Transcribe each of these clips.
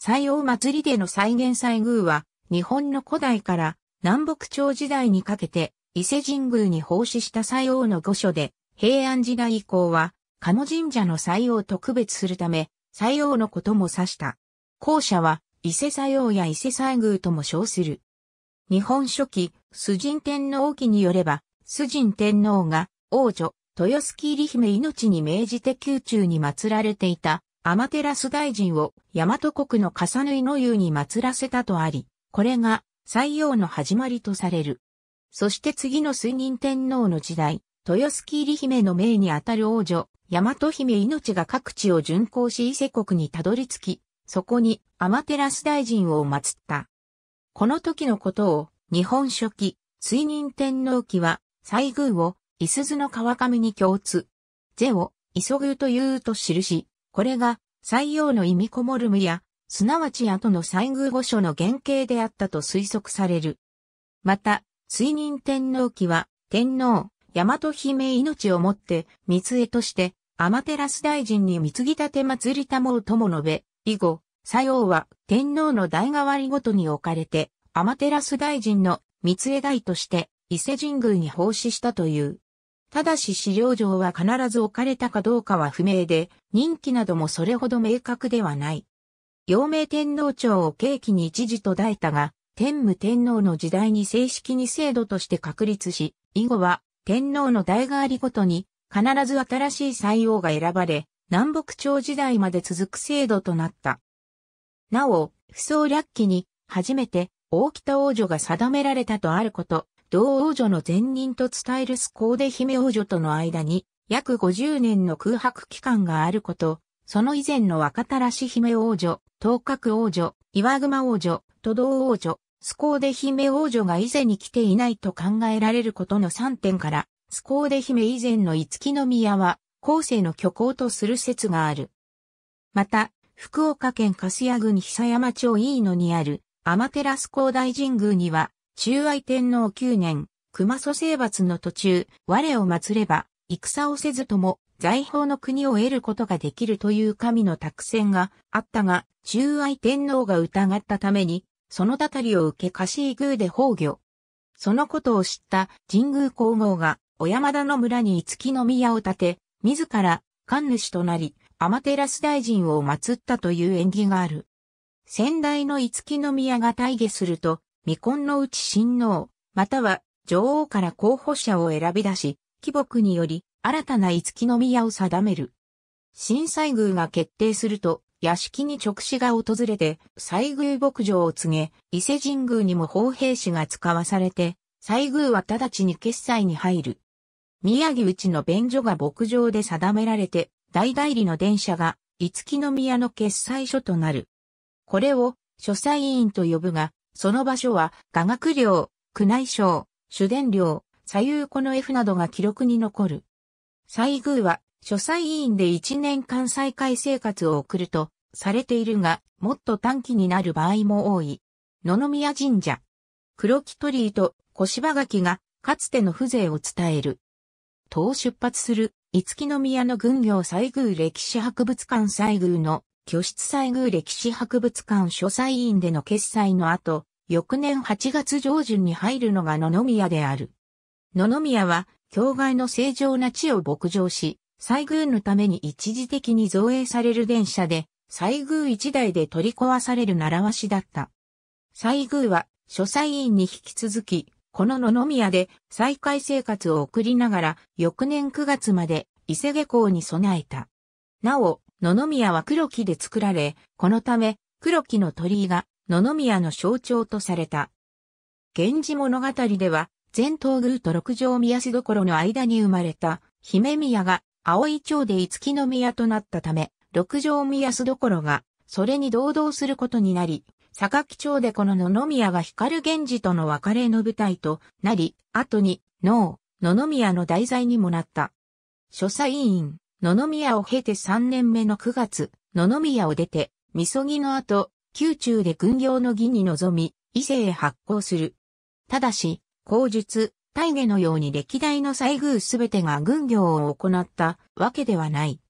西王祭りでの再現祭宮は、日本の古代から南北朝時代にかけて伊勢神宮に奉仕した西王の御所で、平安時代以降は、鴨神社の西洋を特別するため、西王のことも指した。後者は、伊勢西王や伊勢西宮とも称する。日本初期、崇神天皇記によれば、崇神天皇が王女、豊洲入姫命に命じて宮中に祀られていたアマテラス大臣を大和国の重縫の湯に祀らせたとあり、これが西洋の始まりとされる。そして次の水人天皇の時代、豊洲入姫の命にあたる王女、大和姫命が各地を巡行し伊勢国にたどり着き、そこにアマテラス大臣を祀った。この時のことを、日本書紀、水人天皇記は、西宮を、伊鈴の川上に共通。税を、磯宮というと印。し、これが、採用の意味こもるむや、すなわち後の西宮御所の原型であったと推測される。また、水任天皇期は、天皇、大和姫命をもって、三枝として、天照大臣に貢ぎ立て祭りたもうとも述べ、以後、左用は天皇の代替わりごとに置かれて、天照大臣の三枝代として、伊勢神宮に奉仕したという。ただし資料上は必ず置かれたかどうかは不明で、任期などもそれほど明確ではない。陽明天皇朝を契機に一時途絶えたが、天武天皇の時代に正式に制度として確立し、以後は天皇の代替わりごとに必ず新しい採用が選ばれ、南北朝時代まで続く制度となった。なお、不創略期に初めて大北王女が定められたとあること、同王女の前任と伝えるスコーデ姫王女との間に約50年の空白期間があること、その以前の若たらし姫王女、東角王女、岩熊王女、都道王女、スコーデ姫王女が以前に来ていないと考えられることの3点から、スコーデ姫以前の五木宮は、後世の虚構とする説がある。また、福岡県粕屋郡久山町飯野にある、アマテラスダイ神宮には、中愛天皇9年、熊祖征伐の途中、我を祀れば、戦をせずとも、財宝の国を得ることができるという神の託戦があったが、中愛天皇が疑ったために、そのたたりを受け貸し宮で崩御。そのことを知った神宮皇后が、小山田の村に五木の宮を建て、自ら、神主となり、天照大臣を祀ったという縁起がある。先代の五木の宮が大下すると、未婚のうち親王、または女王から候補者を選び出し、貴木により新たな五木宮を定める。新西宮が決定すると、屋敷に直使が訪れて、西宮牧場を告げ、伊勢神宮にも砲兵士が使わされて、西宮は直ちに決済に入る。宮城内の便所が牧場で定められて、大代理の電車が、五木宮の決済所となる。これを、書斎委員と呼ぶが、その場所は、雅楽寮、宮内省、主伝寮、左右子の F などが記録に残る。西宮は、書斎委員で1年間再開生活を送ると、されているが、もっと短期になる場合も多い。野々宮神社。黒木鳥居と小芝垣が、かつての風情を伝える。当出発する、五木宮の軍業西宮歴史博物館西宮の、居室西宮歴史博物館書斎院での決裁の後、翌年8月上旬に入るのが野々宮である。野々宮は、境外の正常な地を牧場し、西宮のために一時的に造営される電車で、西宮一台で取り壊される習わしだった。西宮は、書斎院に引き続き、この野々宮で再開生活を送りながら、翌年9月まで伊勢下校に備えた。なお、野々宮は黒木で作られ、このため、黒木の鳥居が野々宮の象徴とされた。源氏物語では、前東宮と六条宮市所の間に生まれた姫宮が葵町で五木宮となったため、六条宮市所がそれに同道することになり、榊町でこの野々宮が光源氏との別れの舞台となり、後に、能、野々宮の題材にもなった。書斎院、野々宮を経て3年目の9月、野々宮を出て、みそぎの後、宮中で軍業の儀に臨み、伊勢へ発行する。ただし、口述、大下のように歴代の西宮すべてが軍業を行ったわけではない。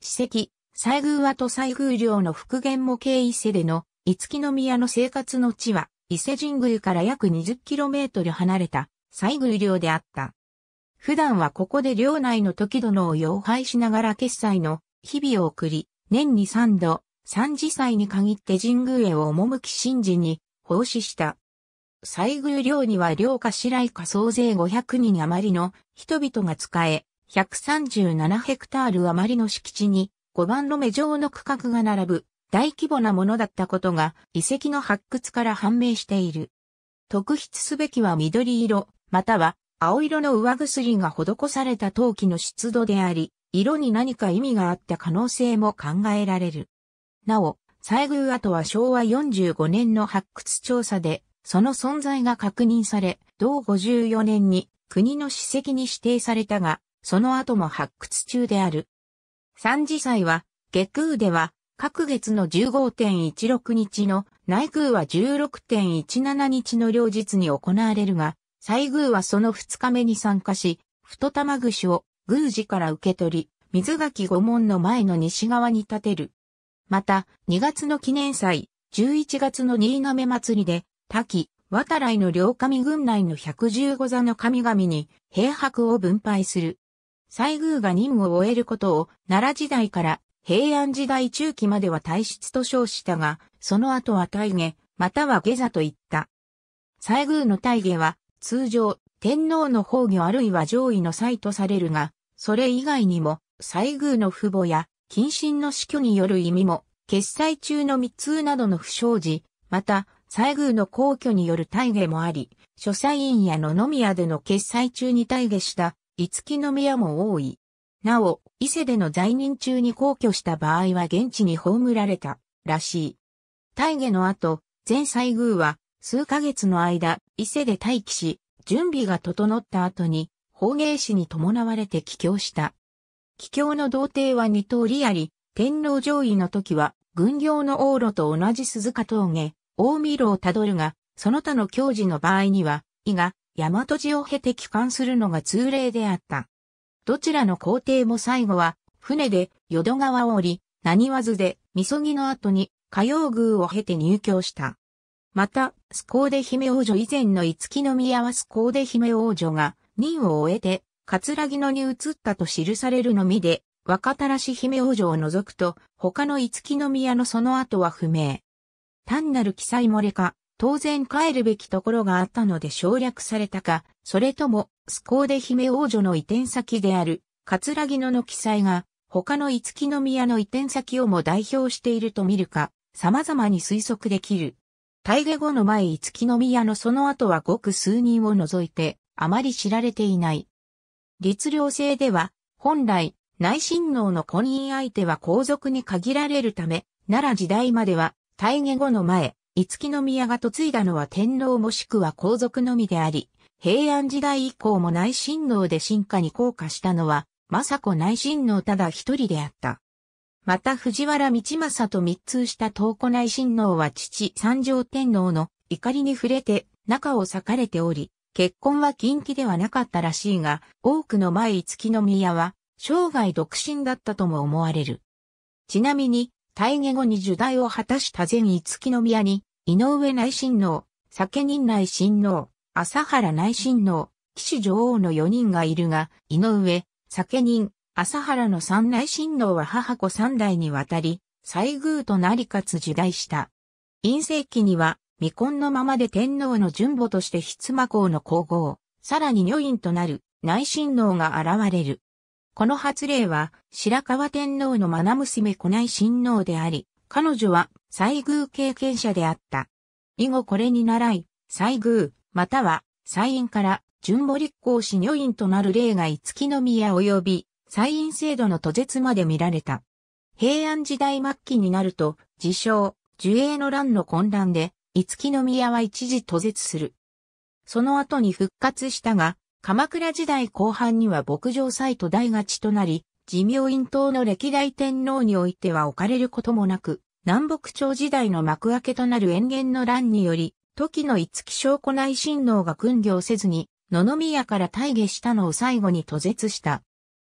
史跡、西宮はと西宮領の復元模型伊勢での、五木宮の生活の地は、伊勢神宮から約 20km 離れた西宮領であった。普段はここで領内の時殿を養拝しながら決済の日々を送り、年に3度、三次祭に限って神宮へ赴き神事に奉仕した。西宮寮には寮下白い下総勢500人余りの人々が使え、137ヘクタール余りの敷地に5番の目状の区画が並ぶ大規模なものだったことが遺跡の発掘から判明している。特筆すべきは緑色、または青色の上薬が施された陶器の湿度であり、色に何か意味があった可能性も考えられる。なお、西宮跡は昭和45年の発掘調査で、その存在が確認され、同54年に国の史跡に指定されたが、その後も発掘中である。三次祭は、月空では、各月の15.16日の、内空は16.17日の両日に行われるが、西宮はその2日目に参加し、太玉串を宮司から受け取り、水垣御門の前の西側に建てる。また、2月の記念祭、11月の新亀祭りで、滝、渡来の両神軍内の115座の神々に、平白を分配する。西宮が任務を終えることを、奈良時代から平安時代中期までは体質と称したが、その後は大下、または下座といった。西宮の大下は、通常、天皇の崩御あるいは上位の祭とされるが、それ以外にも、西宮の父母や近親の死去による意味も、決済中の密通などの不祥事、また、西宮の皇居による大下もあり、書斎院や野宮での決済中に大下した、五木宮も多い。なお、伊勢での在任中に皇居した場合は現地に葬られた、らしい。大下の後、前西宮は、数ヶ月の間、伊勢で待機し、準備が整った後に、法芸師に伴われて帰京した。帰郷の童貞は二通りあり、天皇上位の時は、軍用の往路と同じ鈴鹿峠、大見路をたどるが、その他の教授の場合には、伊が、大和寺を経て帰還するのが通例であった。どちらの皇帝も最後は、船で淀川を降り、何わずで、みそぎの後に、火曜宮を経て入教した。また、スコーデ姫王女以前の五木宮はスコーデ姫王女が、任を終えて、葛城野に移ったと記されるのみで、若たらし姫王女を除くと、他の五木宮のその後は不明。単なる記載漏れか、当然帰るべきところがあったので省略されたか、それとも、スコーデ姫王女の移転先である、葛城野の記載が、他の五木宮の移転先をも代表していると見るか、様々に推測できる。大下後の前五木宮のその後はごく数人を除いて、あまり知られていない。律令制では、本来、内親王の婚姻相手は皇族に限られるため、奈良時代までは、大下後の前、五木宮が嫁いだのは天皇もしくは皇族のみであり、平安時代以降も内親王で進化に降下したのは、政子内親王ただ一人であった。また藤原道政と密通した東湖内親王は父三条天皇の怒りに触れて中を裂かれており、結婚は近畿ではなかったらしいが、多くの前五木宮は、生涯独身だったとも思われる。ちなみに、退下後に受代を果たした前五木宮に、井上内親王、酒人内親王、朝原内親王、騎士女王の4人がいるが、井上、酒人、朝原の三内親王は母子三代にわたり、最宮となりかつ受代した。陰世期には、未婚のままで天皇の順母として筆魔公の皇后、さらに女院となる内親王が現れる。この発令は白河天皇の愛娘子内親王であり、彼女は最宮経験者であった。以後これに習い、最宮、または西院から順母立皇子女院となる例が五木宮及び西院制度の途絶まで見られた。平安時代末期になると、自称、樹影の乱の混乱で、五木宮は一時途絶する。その後に復活したが、鎌倉時代後半には牧場祭と大勝ちとなり、寿明院島の歴代天皇においては置かれることもなく、南北朝時代の幕開けとなる延元の乱により、時の五木将古内親王が訓業せずに、野々宮から退下したのを最後に途絶した。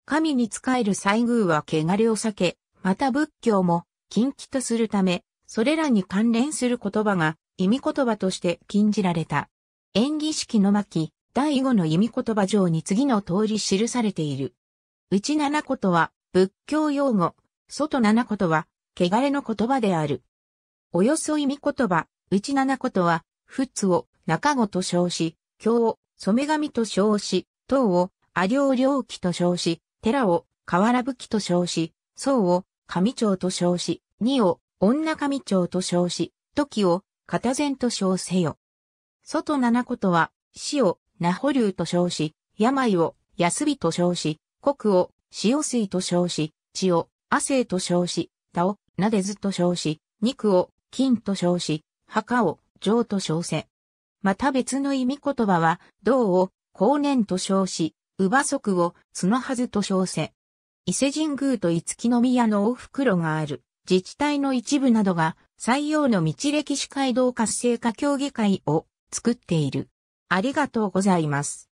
神に仕える西宮は汚れを避け、また仏教も禁忌とするため、それらに関連する言葉が意味言葉として禁じられた。演技式の巻、第五の意味言葉上に次の通り記されている。内七言は仏教用語、外七言は汚れの言葉である。およそ意味言葉、内七言は、仏を中語と称し、経を染神と称し、唐を阿良良期と称し、寺を河原吹きと称し、僧を上町と称し、二を女上町と称し、時を片前と称せよ。外七ことは、死を、名保留と称し、病を、安日と称し、国を、塩水と称し、血を、汗と称し、田を、なでずと称し、肉を、金と称し、墓を、上と称せ。また別の意味言葉は、銅を、後年と称し、乳母足を、角はずと称せ。伊勢神宮と五木宮の大袋がある、自治体の一部などが、採用の道歴史街道活性化協議会を作っている。ありがとうございます。